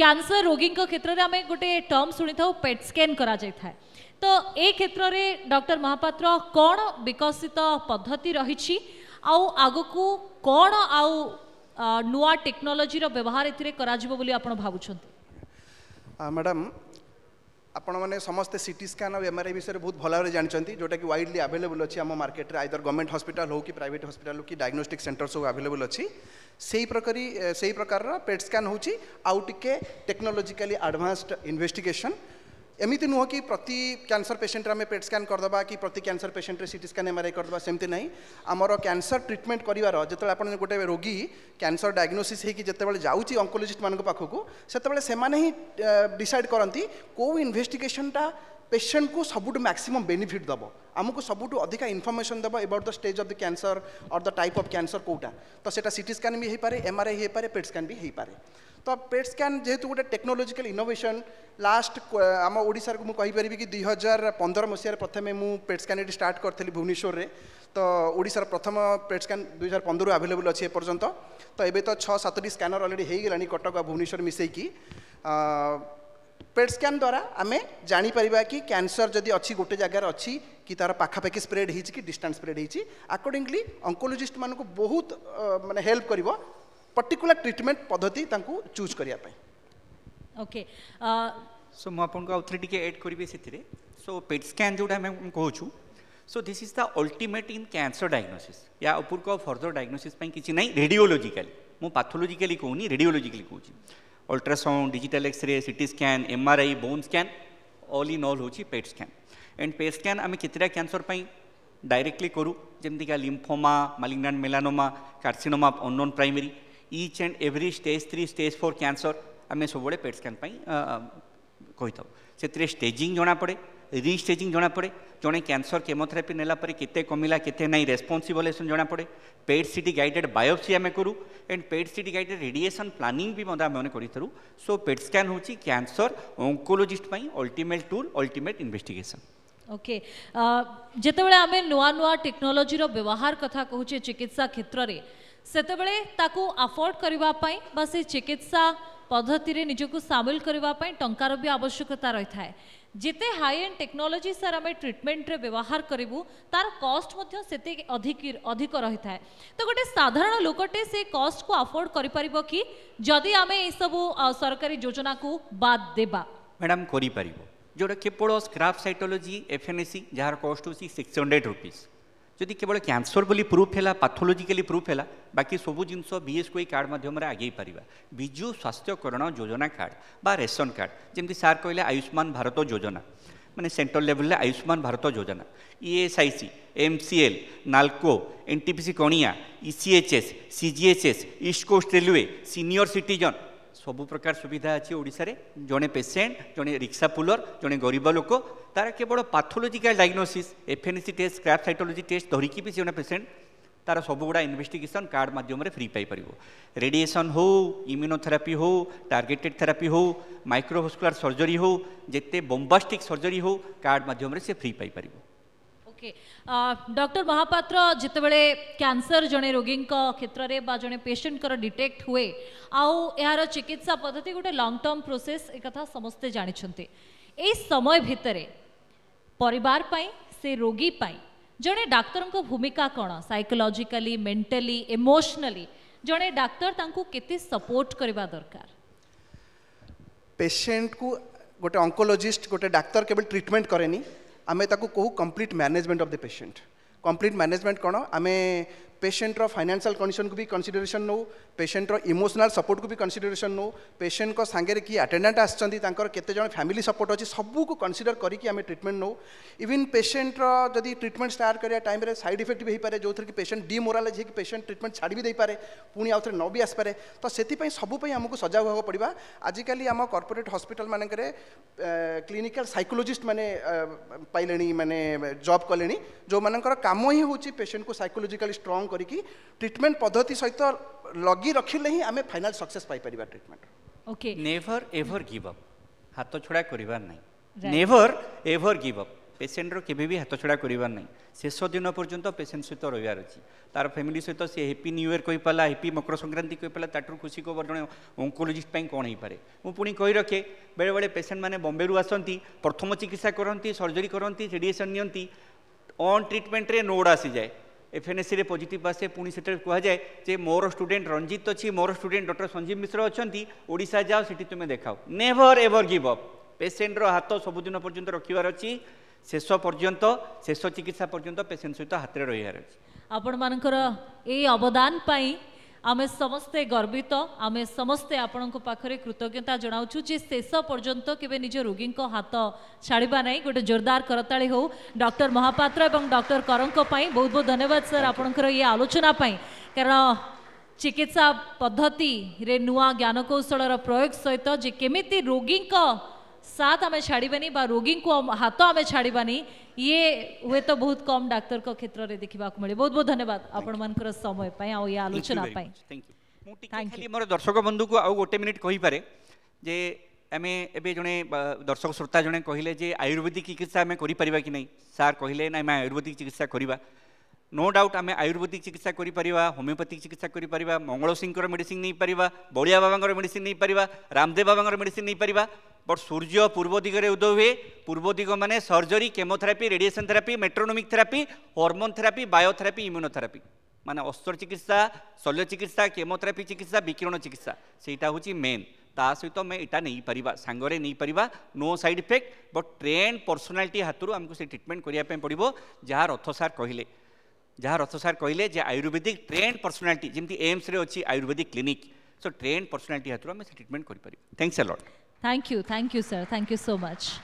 Cancer ରୋଗୀଙ୍କ କ୍ଷେତ୍ରରେ ଆମେ ଗୋଟିଏ ଟର୍ମ ଶୁଣିଥାଉ ପେଟ୍ ସ୍କାନ୍ କରାଯାଇଥାଏ ତ ଏ କ୍ଷେତ୍ରରେ ଡକ୍ଟର ମହାପାତ୍ର କ'ଣ ବିକଶିତ ପଦ୍ଧତି ରହିଛି ଆଉ ଆଗକୁ କ'ଣ ଆଉ ନୂଆ ଟେକ୍ନୋଲୋଜିର ବ୍ୟବହାର ଏଥିରେ କରାଯିବ ବୋଲି ଆପଣ ଭାବୁଛନ୍ତି ମ୍ୟାଡ଼ାମ୍ ଆପଣମାନେ ସମସ୍ତେ ସିଟି ସ୍କାନ୍ ଆଉ ଏମ୍ଆର୍ଆଇ ବିଷୟରେ ବହୁତ ଭଲ ଭାବରେ ଜାଣିଛନ୍ତି ଯେଉଁଟାକି ୱାଇଡ଼ଲି ଆଭେଲେବୁଲ୍ ଅଛି ଆମ ମାର୍କେଟରେ ଆଇଦର ଗଭର୍ଣ୍ଣମେଣ୍ଟ ହସ୍ପିଟାଲ୍ ହେଉ କି ପ୍ରାଇଭେଟ୍ ହସ୍ପିଟାଲ୍ ହେଉ କି ଡାଇଗ୍ନୋଷ୍ଟିକ୍ ସେଣ୍ଟର ସବୁ ଆଭେଲେବୁଲ୍ ଅଛି ସେଇ ପ୍ରକାରୀ ସେଇ ପ୍ରକାରର ପେଟ୍ ସ୍କାନ୍ ହେଉଛି ଆଉ ଟିକେ ଟେକ୍ନୋଲୋଜିକାଲି ଆଡ଼ଭାନ୍ସଡ଼ ଇନଭେଷ୍ଟିଗେସନ୍ एमती नुह कि प्रति कैंसर पेसेंट्रे आम पेट स्कैन करदे कि प्रति कैंसर पेसेंट्रे C scan M R I करदे सेमती ना आमर कैनसर ट्रिटमेंट कर जो आप गोटे रोगी क्योंसर डायग्नोसीस जाऊँ अंकोलोजिस्ट मान पाखक से डिसाइड करती कौ इनभेटिगेसनटा पेसेंट को सब मैक्सीम बेनिफिट दब आमको सबुठ अधिका इनफर्मेसन देव ever the stage of the cancer और द टाइप अफ कैनसर कौटा तो सीट स्कैन भी हो पाए एम आर आई हो पाए पेट स्कैन भी हो पाए ତ ପେଟ୍ ସ୍କାନ୍ ଯେହେତୁ ଗୋଟେ ଟେକ୍ନୋଲୋଜିକାଲ ଇନୋଭେସନ୍ ଲାଷ୍ଟ ଆମ ଓଡ଼ିଶାକୁ ମୁଁ କହିପାରିବି କି ଦୁଇ ହଜାର ପନ୍ଦର ମସିହାରେ ପ୍ରଥମେ ମୁଁ ପେଟ୍ ସ୍କାନ୍ ଏଠି ଷ୍ଟାର୍ଟ କରିଥିଲି ଭୁବନେଶ୍ୱରରେ ତ ଓଡ଼ିଶାର ପ୍ରଥମ ପେଟ୍ ସ୍କାନ୍ ଦୁଇ ହଜାର ପନ୍ଦରରୁ ଆଭେଲେବୁଲ୍ ଅଛି ଏପର୍ଯ୍ୟନ୍ତ ତ ଏବେ ତ ଛଅ ସାତଟି ସ୍କାନର ଅଲରେଡ଼ି ହୋଇଗଲାଣି କଟକ ଆଉ ଭୁବନେଶ୍ୱର ମିଶାଇକି पेट स्कैन द्वारा आम जापर कि कैंसर जदि अच्छी गोटे जगार अच्छी कि तार पाखापाखि स्प्रेड हो डिस्टान्स स्प्रेड होकोर्डिंगली अंकोलोजिस्ट मानक बहुत मानने हेल्प कर पर्टिकुलर ट्रिटमेंट पद्धति चूज करने ओके सो मुझे एड करी सो पेट स्कैन जो कौ so this is the ultimate in cancer diagnosis या उपरक फर्दर डायग्नोसिस किसी ना रेडियोलोजिकाली मुझ पाथोलोजिकाली कहूनी रेडियोलोजिकाली कौन ultrasound digital X-ray CT scan आई bone scan all in all हूँ PET scan and PET scan आम केतटा कैंसर डायरेक्टली करूँ जमीका lymphoma malignant melanoma carcinoma unknown primary each and every stage three stage four cancer ଆମେ ସବୁବେଳେ ପେଟ୍ scan ପାଇଁ କହିଥାଉ ସେଥିରେ ଷ୍ଟେଜିଂ ଜଣାପଡ଼େ ରିଷ୍ଟେଜିଂ ଜଣାପଡ଼େ ଜଣେ କ୍ୟାନ୍ସର କେମୋଥେରାପି ନେଲା ପରେ କେତେ କମିଲା କେତେ ନାହିଁ ରେସ୍ପନ୍ସ ଇଭଲ୍ୟୁସନ୍ ଜଣାପଡ଼େ ପେଡ୍ ସିଟି ଗାଇଡେଡ୍ ବାୟୋପ୍ସି ଆମେ କରୁ and PET CT guided radiation planning ବି ମଧ୍ୟ ଆମେମାନେ କରିଥିଲୁ ସୋ ପେଟ୍ ସ୍କାନ୍ ହେଉଛି କ୍ୟାନ୍ସର ଓଙ୍କୋଲୋଜିଷ୍ଟ ପାଇଁ ultimate tool ultimate investigation okay okay. uh, जिते आम नुआ नुआ टेक्नोलोजी व्यवहार कथा कहचे चिकित्सा क्षेत्र में से आफोर्ड करने चिकित्सा पद्धति में निजक सामिल करने टार भी आवश्यकता रही है जिते हाई एंड टेक्नोलोजी सर आम ट्रिटमेंट व्यवहार करूँ तार कस्ट से अधिक रही है तो गोटे साधारण लोकटे से कस्ट को अफोर्ड करदी आम यू सरकारी योजना को बाद दे मैडम करवल scrape cytology F N A C कस्ट हो सिक्स हंड्रेड रुपीज़ যদি কেবল ক্যান্সর বলে প্রুফ হল পাথোলোজিকালি প্রুফ হল বাকি সবু জিনিস বিএসকুই কার্ড মাধ্যমে আগেই পারা বিজু স্বাস্থ্যকরণ যোজনা কার্ড বা রেসন কার্ড যেমনি সার কহিলেন আয়ুষ্মান ভারত যোজনা মানে central level Ayushman Bharat Yojana ESIC MCL NALCO NTPC কণিয়া ECHS CGHS East Coast Railway senior citizen ସବୁ ପ୍ରକାର ସୁବିଧା ଅଛି ଓଡ଼ିଶାରେ ଜଣେ ପେସେଣ୍ଟ ଜଣେ ରିକ୍ସା ପୁଲର ଜଣେ ଗରିବ ଲୋକ ତାର କେବଳ pathological diagnosis FNAC test scrape cytology test ଧରିକି ବି ସେ ଜଣେ ପେସେଣ୍ଟ ତାର ସବୁଗୁଡ଼ା ଇନଭେଷ୍ଟିଗେସନ୍ କାର୍ଡ଼ ମାଧ୍ୟମରେ ଫ୍ରି ପାଇପାରିବ ରେଡ଼ିଏସନ୍ ହେଉ ଇମ୍ୟୁନୋଥେରାପି ହେଉ ଟାର୍ଗେଟେଡ଼ ଥେରାପି ହେଉ ମାଇକ୍ରୋଭସ୍କୁଲାର ସର୍ଜରୀ ହେଉ ଯେତେ ବମ୍ବାଷ୍ଟିକ୍ ସର୍ଜରୀ ହେଉ କାର୍ଡ଼ ମାଧ୍ୟମରେ ସେ ଫ୍ରି ପାଇପାରିବ ओके डॉक्टर महापात्र जितेबले क्यानसर जड़े रोगी क्षेत्र में बा जड़े पेसेंटर डिटेक्ट हुए आउ यार चिकित्सा पद्धति गोटे लंग टर्म प्रोसेस एक समस्ते जानते ये समय भितर पर पाई से रोगी जड़े डाक्तर भूमिका कौन सैकोलोजिकाली मेंटली इमोशनाली जड़े डाक्तर केते सपोर्ट करवा दरकार पेसेंट को गोटे अंकोलोजिस्ट गोटे डाक्तर केवल ट्रिटमेंट कैनि आम कहू complete management of the patient complete management कौन आम पेसेंटर रो फाइनेंशियल कंडीशन को भी कंसीडरेशन नो पेशेंट रो सपोर्ट को भी कंसीडरेशन नौ पेसेंट को सांगे किए आटेडाट आसर केते फैमिली सपोर्ट अच्छी सबको कंसीडर करके आम ट्रिटमेंट नौ इवन पेसेंटर जदि ट्रिटमेंट स्टार्ट कराया टाइम सैड इफेक्ट भी होपे जो थे कि पेसेंट डिमोरालाइज हो पेसेंट ट्रिटमेंट छाड़ भी देपे पुणी आउ थे न भी आसपे तो से सबूपाई आमको सजाग हाँ पड़ा आजिकल आम कर्पोरेट हस्पिटाल मानक क्लीनिकाल सैकोलोजिस्ट मैंने पाइले मैंने जब कले जो मानकर कम ही हूँ पेसेंट को सैकोलोजिकाली स्ट्रंग করি ট্রিটমেন্ট পদ্ধতি সহ লগি রাখলে হি আমি ফাইনাল সকসেস পাই পারিবা treatment okay never ever give up হাত ছড়া করিবার নাই নেভার এভার গিভ আপ পেসেন্টর কেবে বি হাত ছড়া করিবার নাই শেষ দিন পর্যন্ত পেসেন্ট সহিত রহবার অছি তার ফ্যামিলি সহিত সে হ্যাপি নিউ ইয়ার কইপালা হ্যাপি মকর সংক্রান্তি কইপালা তাঠু খুশি খবর জনে অঙ্কোলোজিস্ট পাই কোণ হইপারে মু পুনি কই রখে বেড়ে বেড়ে পেসেন্ট মানে বম্বেরু আসন্তি প্রথম চিকিৎসা করন্তি সর্জরি করন্তি রেডিয়েসন নিয়ন্তি অন ট্রিটমেন্টরে নোড আসি যায় ଏଫ୍ଏନ୍ଏସିରେ ପଜିଟିଭ୍ ଆସେ ପୁଣି ସେଠାରେ କୁହାଯାଏ ଯେ ମୋର ଷ୍ଟୁଡେଣ୍ଟ ରଞ୍ଜିତ ଅଛି ମୋର ଷ୍ଟୁଡେଣ୍ଟ ଡକ୍ଟର ସଞ୍ଜୀବ ମିଶ୍ର ଅଛନ୍ତି ଓଡ଼ିଶା ଯାଅ ସେଠି ତୁମେ ଦେଖାଅ ନେଭର୍ ଏଭର୍ ଗିଭ୍ ଅପ୍ ପେସେଣ୍ଟର ହାତ ସବୁଦିନ ପର୍ଯ୍ୟନ୍ତ ରଖିବାର ଅଛି ଶେଷ ପର୍ଯ୍ୟନ୍ତ ଶେଷ ଚିକିତ୍ସା ପର୍ଯ୍ୟନ୍ତ ପେସେଣ୍ଟ ସହିତ ହାତରେ ରହିବାର ଅଛି ଆପଣମାନଙ୍କର ଏଇ ଅବଦାନ ପାଇଁ आम समस्ते गर्वित आम समस्ते आपण पाखे कृतज्ञता जनावु जे शेष पर्यंत के निज रोगी हाथ छाड़ा ना गोटे जोरदार करताड़ी हो डॉक्टर महापात्र डक्टर डॉक्टर करंक बहुत बहुत धन्यवाद सर आपंकर ये आलोचना कारण चिकित्सा पद्धति रे नुआ ज्ञानकौशल प्रयोग सहित जे केमी रोगी साथ आम छाड़ी रोगी को हाथ आम छाड़ी ये हुए तो बहुत कम डाक्तर को क्षेत्र में देखा मिले बहुत बहुत धन्यवाद आपण समय आलोचना दर्शक बंधु को आज गोटे मिनिट कहीपे जे आम एवं जड़े दर्शक श्रोता जड़े कहले आयुर्वेदिक चिकित्सा आम करें कि नहीं सार कहले ना आम आयुर्वेदिक चिकित्सा करवा नो डाउट आम आयुर्वेदिक चिकित्सा कर होमिओपैथिक चिकित्सा कर मंगल सिंह मेडिसीन नहीं पार बड़िया बाबा मेडिसीन नहीं पार रामदेव बाबा मेडिसीन नहीं पार बट सूर्य पूर्व दिगरे उदय हुए पूर्व दिग मैंने surgery chemotherapy radiation therapy metronomic therapy hormone therapy biotherapy immunotherapy माने अस्त्र चिकित्सा शल्य चिकित्सा केमोथेरापी चिकित्सा विकिरण चिकित्सा ସେଇଟା ହେଉଛି ମେନ୍ ତା ସହିତ ଆମେ ଏଇଟା ନେଇପାରିବା ସାଙ୍ଗରେ ନେଇପାରିବା no side effect but trained personality ହାତରୁ ଆମକୁ ସେ ଟ୍ରିଟମେଣ୍ଟ କରିବା ପାଇଁ ପଡ଼ିବ ଯାହା ରଥ ସାର୍ କହିଲେ ଯାହା ରଥ ସାର୍ କହିଲେ ଯେ ଆୟୁର୍ବେଦିକ ଟ୍ରେନ୍ ପର୍ସନାଲିଟି ଯେମିତି ଏମ୍ସରେ ଅଛି ayurvedic clinic so trained personality ହାତରୁ ଆମେ ସେ ଟ୍ରିଟମେଣ୍ଟ କରିପାରିବା thanks a lot Thank you. Thank you, sir. Thank you so much.